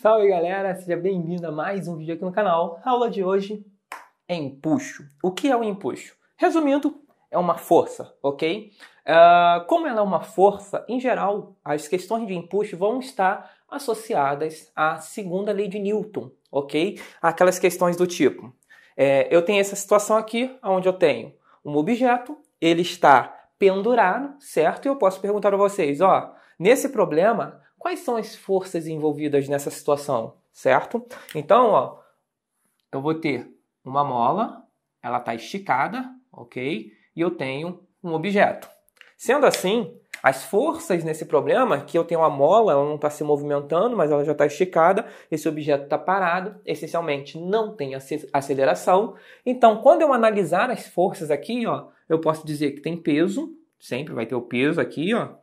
Salve galera, seja bem-vindo a mais um vídeo aqui no canal. A aula de hoje é empuxo. O que é o empuxo? Resumindo, é uma força, ok? Uh, como ela é uma força, em geral, as questões de empuxo vão estar associadas à segunda lei de Newton, ok? Aquelas questões do tipo: é, eu tenho essa situação aqui, onde eu tenho um objeto, ele está pendurado, certo? E eu posso perguntar a vocês, ó, nesse problema, quais são as forças envolvidas nessa situação, certo? Então, ó, eu vou ter uma mola, ela está esticada, ok? E eu tenho um objeto. Sendo assim, as forças nesse problema, que eu tenho uma mola, ela não está se movimentando, mas ela já está esticada, esse objeto está parado, essencialmente não tem aceleração. Então, quando eu analisar as forças aqui, ó, eu posso dizer que tem peso, sempre vai ter o peso aqui, ó.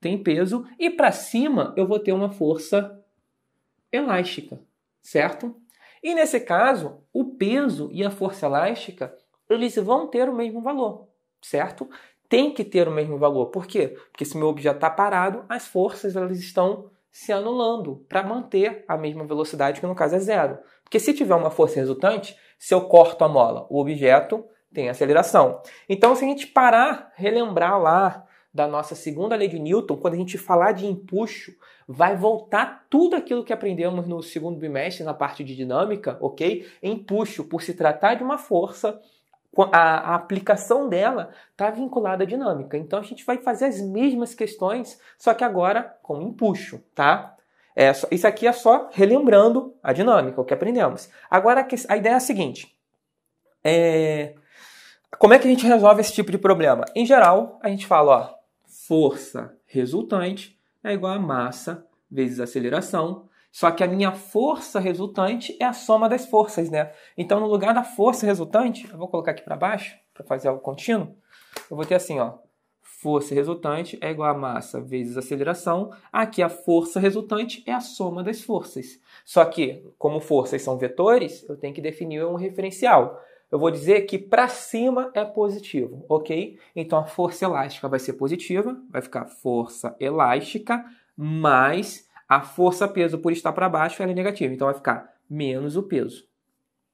Tem peso e para cima eu vou ter uma força elástica, certo? E nesse caso, o peso e a força elástica, eles vão ter o mesmo valor, certo? Tem que ter o mesmo valor. Por quê? Porque se meu objeto está parado, as forças elas estão se anulando para manter a mesma velocidade, que no caso é zero. Porque se tiver uma força resultante, se eu corto a mola, o objeto tem aceleração. Então, se a gente parar, relembrar lá da nossa segunda lei de Newton, quando a gente falar de empuxo, vai voltar tudo aquilo que aprendemos no segundo bimestre na parte de dinâmica, ok? Empuxo, por se tratar de uma força, a, a aplicação dela está vinculada à dinâmica. Então a gente vai fazer as mesmas questões, só que agora com empuxo, tá? É, isso aqui é só relembrando a dinâmica, o que aprendemos. Agora a ideia é a seguinte: é, como é que a gente resolve esse tipo de problema? Em geral, a gente fala, ó, força resultante é igual a massa vezes aceleração, só que a minha força resultante é a soma das forças, né? Então, no lugar da força resultante, eu vou colocar aqui para baixo, para fazer algo contínuo, eu vou ter assim, ó, força resultante é igual a massa vezes aceleração. Aqui a força resultante é a soma das forças. Só que, como forças são vetores, eu tenho que definir um referencial eu vou dizer que para cima é positivo, ok? Então a força elástica vai ser positiva, vai ficar força elástica, mais a força peso por estar para baixo ela é negativa, então vai ficar menos o peso,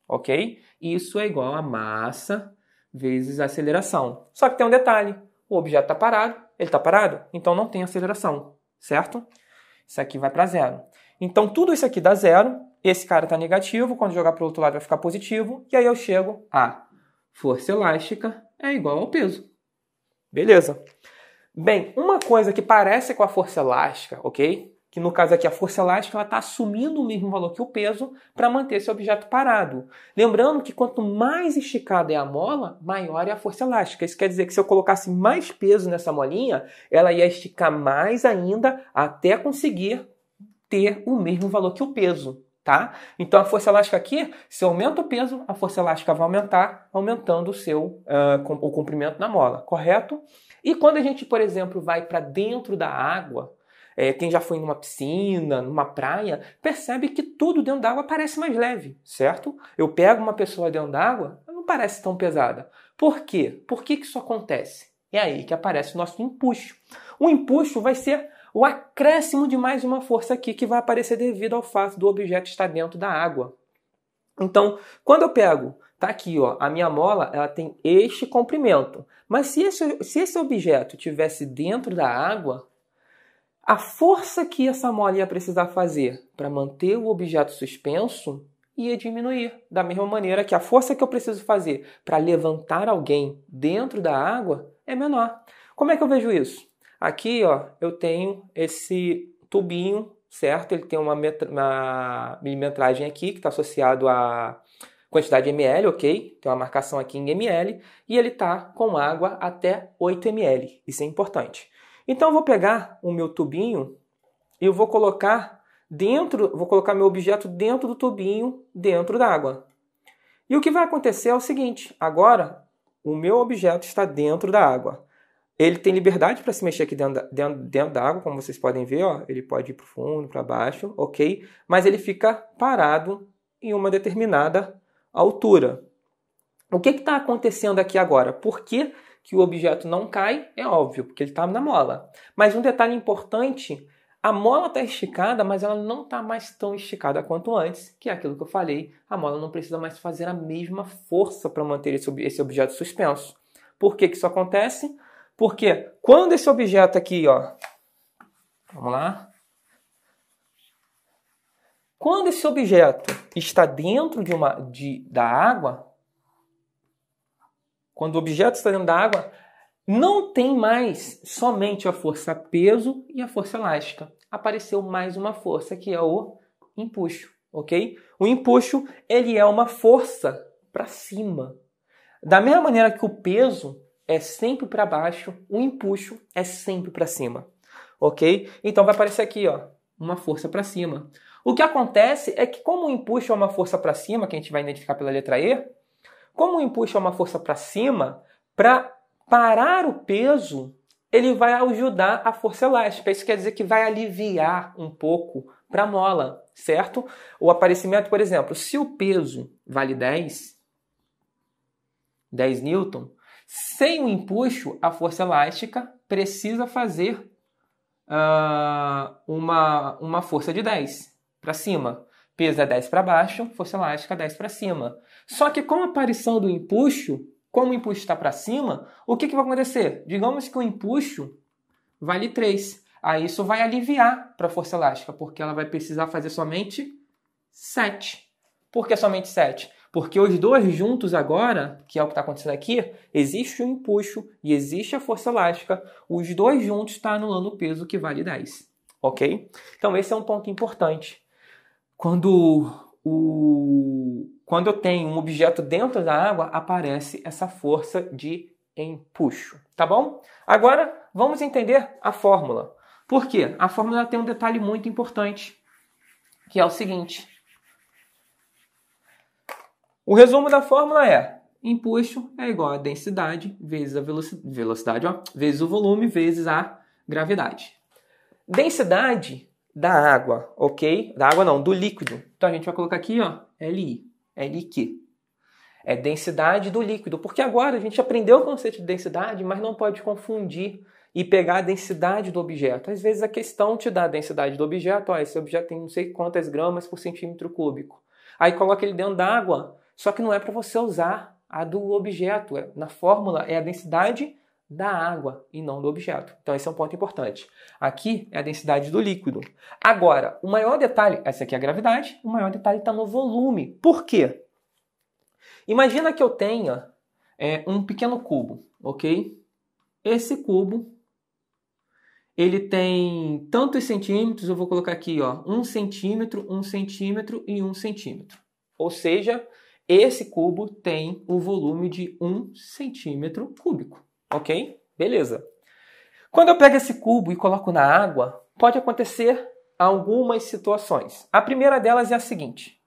ok? Isso é igual a massa vezes a aceleração. Só que tem um detalhe: o objeto está parado, ele está parado, então não tem aceleração, certo? Isso aqui vai para zero. Então tudo isso aqui dá zero, esse cara está negativo, quando jogar para o outro lado vai ficar positivo, e aí eu chego a força elástica é igual ao peso. Beleza. Bem, uma coisa que parece com a força elástica, ok? Que no caso aqui a força elástica está assumindo o mesmo valor que o peso para manter esse objeto parado. Lembrando que quanto mais esticada é a mola, maior é a força elástica. Isso quer dizer que se eu colocasse mais peso nessa molinha, ela ia esticar mais ainda até conseguir ter o mesmo valor que o peso, tá? Então a força elástica aqui, se aumenta o peso, a força elástica vai aumentar, aumentando o seu uh, com, o comprimento na mola, correto? E quando a gente, por exemplo, vai para dentro da água, é, quem já foi numa piscina, numa praia, percebe que tudo dentro d'água parece mais leve, certo? Eu pego uma pessoa dentro d'água, não parece tão pesada. Por quê? Por que, que isso acontece? É aí que aparece o nosso empuxo. O empuxo vai ser o acréscimo de mais uma força aqui que vai aparecer devido ao fato do objeto estar dentro da água. Então, quando eu pego, tá aqui, ó, a minha mola, ela tem este comprimento. Mas se esse, se esse objeto tivesse dentro da água, a força que essa mola ia precisar fazer para manter o objeto suspenso ia diminuir. Da mesma maneira que a força que eu preciso fazer para levantar alguém dentro da água é menor. Como é que eu vejo isso? Aqui, ó, eu tenho esse tubinho, certo? Ele tem uma, uma milimetragem aqui que está associado à quantidade de ml, ok? Tem uma marcação aqui em ml e ele está com água até 8 ml. Isso é importante. Então, eu vou pegar o meu tubinho e eu vou colocar dentro, vou colocar meu objeto dentro do tubinho, dentro da água. E o que vai acontecer é o seguinte: agora o meu objeto está dentro da água. Ele tem liberdade para se mexer aqui dentro da, dentro, dentro da água, como vocês podem ver, ó, ele pode ir para fundo, para baixo, ok? Mas ele fica parado em uma determinada altura. O que está acontecendo aqui agora? Por que, que o objeto não cai? É óbvio, porque ele está na mola. Mas um detalhe importante a mola está esticada, mas ela não está mais tão esticada quanto antes, que é aquilo que eu falei. A mola não precisa mais fazer a mesma força para manter esse, esse, objeto suspenso. Por que, que isso acontece? Porque quando esse objeto aqui, ó, vamos lá, quando esse objeto está dentro de uma, de, da água, quando o objeto está dentro da água, não tem mais somente a força peso e a força elástica. Apareceu mais uma força que é o empuxo, ok? O empuxo ele é uma força para cima. Da mesma maneira que o peso é sempre para baixo, o empuxo é sempre para cima, ok? Então vai aparecer aqui, ó, uma força para cima. O que acontece é que como o empuxo é uma força para cima, que a gente vai identificar pela letra E, como o empuxo é uma força para cima, para parar o peso, ele vai ajudar a força elástica. Isso quer dizer que vai aliviar um pouco para a mola, certo? O aparecimento, por exemplo, se o peso vale 10, 10 newton, sem o empuxo, a força elástica precisa fazer uh, uma, uma força de 10 para cima. Peso é 10 para baixo, força elástica 10 é para cima. Só que com a aparição do empuxo, como o empuxo está para cima, o que, que vai acontecer? Digamos que o empuxo vale 3. Aí isso vai aliviar para a força elástica, porque ela vai precisar fazer somente 7. Por que somente 7? Porque os dois juntos agora, que é o que está acontecendo aqui, existe o um empuxo e existe a força elástica, os dois juntos estão tá anulando o peso que vale 10. Ok? Então esse é um ponto importante. Quando, o, quando eu tenho um objeto dentro da água, aparece essa força de empuxo. Tá bom? Agora vamos entender a fórmula. Por quê? A fórmula tem um detalhe muito importante, que é o seguinte. O resumo da fórmula é: empuxo é igual a densidade vezes a veloci velocidade, ó, vezes o volume vezes a gravidade. Densidade da água, ok? Da água não, do líquido. Então a gente vai colocar aqui, ó, LI, LQ. É densidade do líquido, porque agora a gente aprendeu o conceito de densidade, mas não pode confundir e pegar a densidade do objeto. Às vezes a questão te dá a densidade do objeto, ó, esse objeto tem não sei quantas gramas por centímetro cúbico. Aí coloca ele dentro da água. Só que não é para você usar a do objeto. É, na fórmula é a densidade da água e não do objeto. Então esse é um ponto importante. Aqui é a densidade do líquido. Agora, o maior detalhe, essa aqui é a gravidade, o maior detalhe está no volume. Por quê? Imagina que eu tenha é, um pequeno cubo, ok? Esse cubo, ele tem tantos centímetros, eu vou colocar aqui, ó, um centímetro, um centímetro e um centímetro. Ou seja, esse cubo tem um volume de 1 centímetro cúbico, ok? Beleza. Quando eu pego esse cubo e coloco na água, pode acontecer algumas situações. A primeira delas é a seguinte: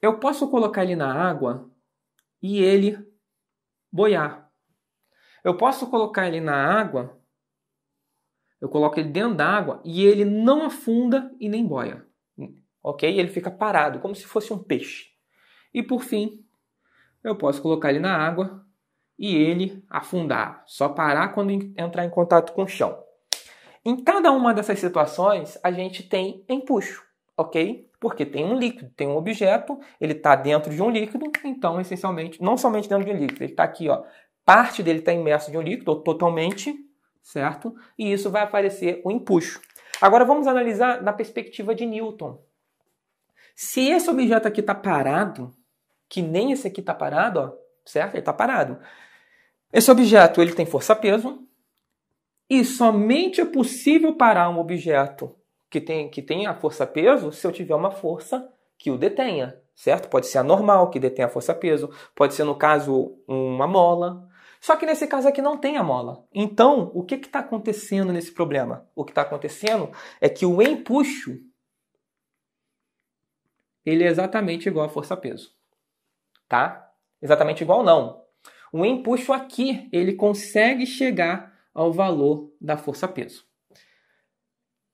eu posso colocar ele na água e ele boiar. Eu posso colocar ele na água, eu coloco ele dentro da água e ele não afunda e nem boia ok? Ele fica parado, como se fosse um peixe. E por fim, eu posso colocar ele na água e ele afundar, só parar quando entrar em contato com o chão. Em cada uma dessas situações, a gente tem empuxo, ok? Porque tem um líquido, tem um objeto, ele está dentro de um líquido, então, essencialmente, não somente dentro de um líquido, ele está aqui, ó, parte dele está imerso de um líquido, ou totalmente, certo? E isso vai aparecer o empuxo. Agora vamos analisar na perspectiva de Newton, se esse objeto aqui está parado, que nem esse aqui está parado, ó, certo? Ele está parado. Esse objeto ele tem força-peso e somente é possível parar um objeto que tem, que tem a força-peso se eu tiver uma força que o detenha, certo? Pode ser a normal, que detenha a força-peso, pode ser, no caso, uma mola. Só que nesse caso aqui não tem a mola. Então, o que está acontecendo nesse problema? O que está acontecendo é que o empuxo ele é exatamente igual à força-peso. Tá? Exatamente igual não. O empuxo aqui, ele consegue chegar ao valor da força-peso.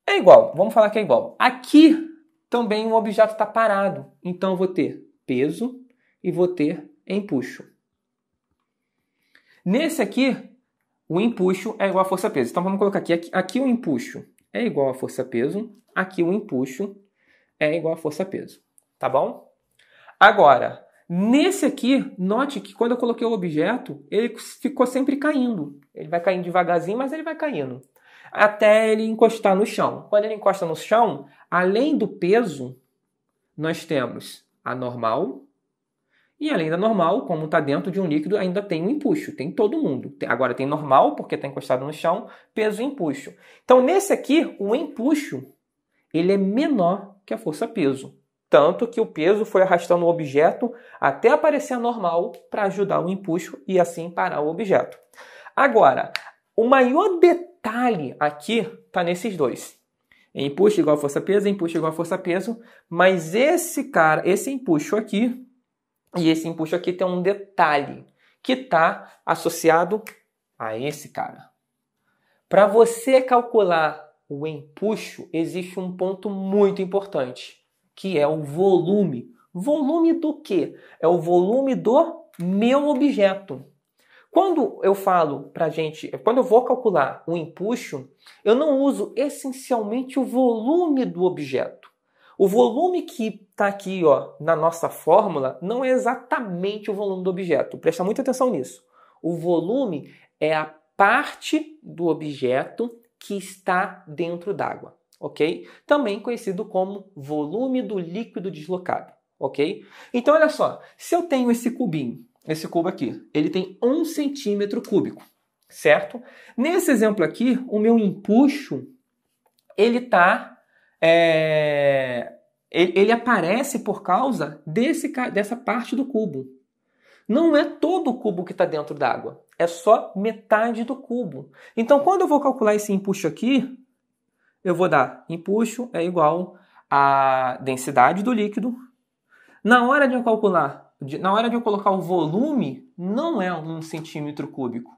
É igual, vamos falar que é igual. Aqui também o objeto está parado, então eu vou ter peso e vou ter empuxo. Nesse aqui, o empuxo é igual à força-peso. Então vamos colocar aqui, aqui, aqui o empuxo é igual à força-peso, aqui o empuxo é igual à força-peso tá bom? Agora, nesse aqui, note que quando eu coloquei o objeto, ele ficou sempre caindo. Ele vai caindo devagarzinho, mas ele vai caindo. Até ele encostar no chão. Quando ele encosta no chão, além do peso, nós temos a normal. E além da normal, como está dentro de um líquido, ainda tem um empuxo. Tem todo mundo. Agora tem normal, porque está encostado no chão, peso e empuxo. Então, nesse aqui, o empuxo ele é menor que a força peso. Tanto que o peso foi arrastando o objeto até aparecer normal para ajudar o empuxo e assim parar o objeto. Agora, o maior detalhe aqui está nesses dois. Empuxo igual a força peso, empuxo igual a força peso, mas esse cara, esse empuxo aqui e esse empuxo aqui tem um detalhe que está associado a esse cara. Para você calcular o empuxo, existe um ponto muito importante que é o volume. Volume do que? É o volume do meu objeto. Quando eu falo para gente, quando eu vou calcular o empuxo, eu não uso essencialmente o volume do objeto. O volume que está aqui ó, na nossa fórmula não é exatamente o volume do objeto. Presta muita atenção nisso. O volume é a parte do objeto que está dentro d'água ok? Também conhecido como volume do líquido deslocado, ok? Então, olha só, se eu tenho esse cubinho, esse cubo aqui, ele tem um centímetro cúbico, certo? Nesse exemplo aqui, o meu empuxo, ele tá, é, ele, ele aparece por causa desse, dessa parte do cubo. Não é todo o cubo que está dentro d'água, é só metade do cubo. Então, quando eu vou calcular esse empuxo aqui, eu vou dar empuxo é igual à densidade do líquido. Na hora de eu calcular, na hora de eu colocar o volume, não é um centímetro cúbico.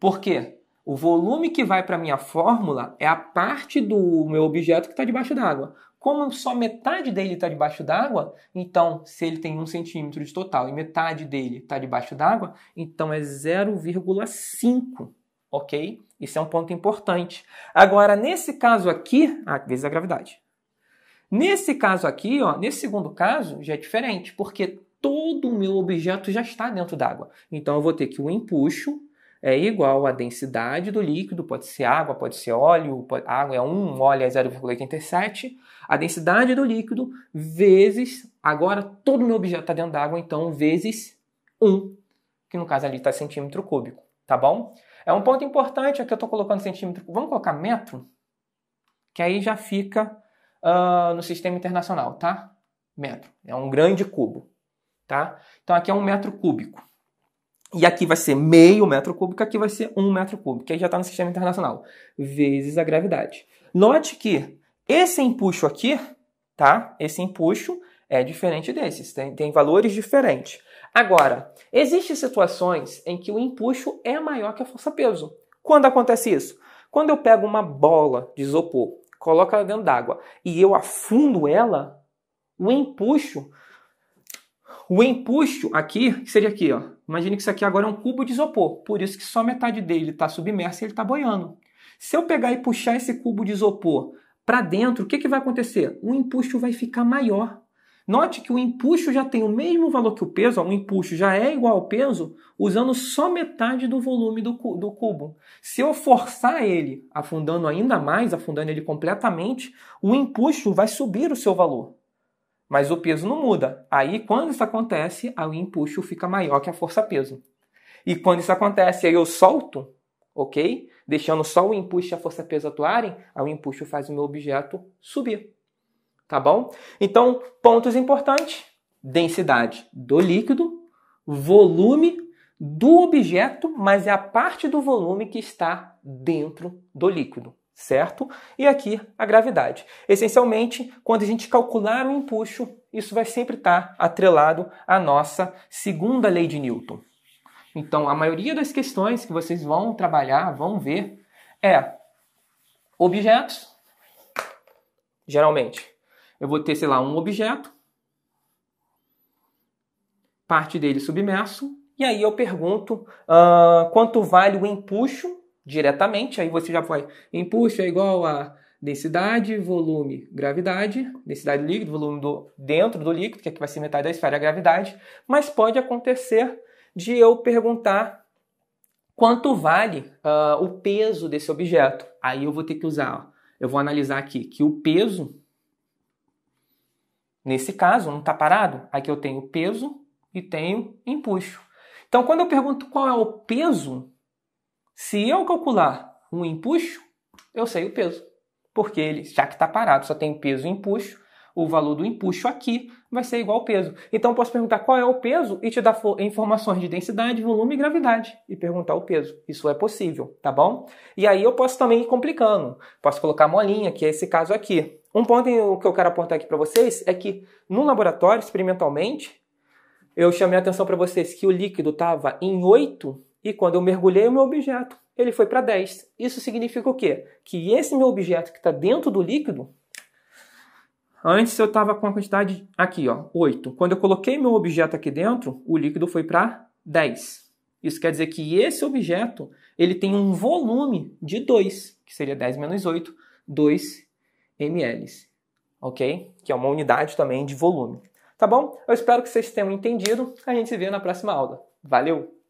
Por quê? O volume que vai para a minha fórmula é a parte do meu objeto que está debaixo d'água. Como só metade dele está debaixo d'água, então se ele tem um centímetro de total e metade dele está debaixo d'água, então é 0,5 ok? Isso é um ponto importante. Agora, nesse caso aqui, ah, vezes a gravidade. Nesse caso aqui, ó, nesse segundo caso, já é diferente, porque todo o meu objeto já está dentro d'água. Então, eu vou ter que o empuxo é igual à densidade do líquido, pode ser água, pode ser óleo, pode... água é 1, óleo é 0,87, a densidade do líquido vezes, agora todo o meu objeto está dentro d'água, então vezes 1, que no caso ali está centímetro cúbico, tá bom? É um ponto importante, aqui eu estou colocando centímetro, vamos colocar metro, que aí já fica uh, no sistema internacional, tá? Metro, é um grande cubo, tá? Então aqui é um metro cúbico. E aqui vai ser meio metro cúbico, aqui vai ser um metro cúbico, que aí já está no sistema internacional, vezes a gravidade. Note que esse empuxo aqui, tá? Esse empuxo é diferente desses, tem, tem valores diferentes. Agora, existem situações em que o empuxo é maior que a força peso. Quando acontece isso? Quando eu pego uma bola de isopor, coloco ela dentro d'água e eu afundo ela, o empuxo, o empuxo aqui, que seria aqui, ó. Imagine que isso aqui agora é um cubo de isopor, por isso que só metade dele está submerso e ele está boiando. Se eu pegar e puxar esse cubo de isopor para dentro, o que, que vai acontecer? O empuxo vai ficar maior Note que o empuxo já tem o mesmo valor que o peso, ó, o empuxo já é igual ao peso, usando só metade do volume do, do cubo. Se eu forçar ele, afundando ainda mais, afundando ele completamente, o empuxo vai subir o seu valor. Mas o peso não muda. Aí, quando isso acontece, o empuxo fica maior que a força-peso. E quando isso acontece, aí eu solto, ok? Deixando só o empuxo e a força-peso atuarem, aí o empuxo faz o meu objeto subir tá bom? Então, pontos importantes: densidade do líquido, volume do objeto, mas é a parte do volume que está dentro do líquido, certo? E aqui a gravidade. Essencialmente, quando a gente calcular o empuxo, isso vai sempre estar tá atrelado à nossa segunda lei de Newton. Então, a maioria das questões que vocês vão trabalhar, vão ver, é objetos, geralmente, eu vou ter, sei lá, um objeto, parte dele submerso, e aí eu pergunto uh, quanto vale o empuxo diretamente, aí você já vai, empuxo é igual a densidade, volume, gravidade, densidade do líquido, volume do, dentro do líquido, que aqui é vai ser metade da esfera, a é gravidade, mas pode acontecer de eu perguntar quanto vale uh, o peso desse objeto. Aí eu vou ter que usar, ó, eu vou analisar aqui que o peso Nesse caso, não está parado? Aqui eu tenho peso e tenho empuxo. Então, quando eu pergunto qual é o peso, se eu calcular um empuxo, eu sei o peso. Porque ele, já que está parado, só tem peso e empuxo, o valor do empuxo aqui vai ser igual ao peso. Então, eu posso perguntar qual é o peso e te dar informações de densidade, volume e gravidade. E perguntar o peso. Isso é possível, tá bom? E aí eu posso também ir complicando. Posso colocar molinha, que é esse caso aqui. Um ponto que eu quero apontar aqui para vocês é que no laboratório, experimentalmente, eu chamei a atenção para vocês que o líquido estava em 8 e quando eu mergulhei o meu objeto, ele foi para 10. Isso significa o quê? Que esse meu objeto que está dentro do líquido, antes eu estava com a quantidade aqui, ó, 8. Quando eu coloquei meu objeto aqui dentro, o líquido foi para 10. Isso quer dizer que esse objeto, ele tem um volume de 2, que seria 10 menos 8, 2 ml, ok? Que é uma unidade também de volume. Tá bom? Eu espero que vocês tenham entendido. A gente se vê na próxima aula. Valeu!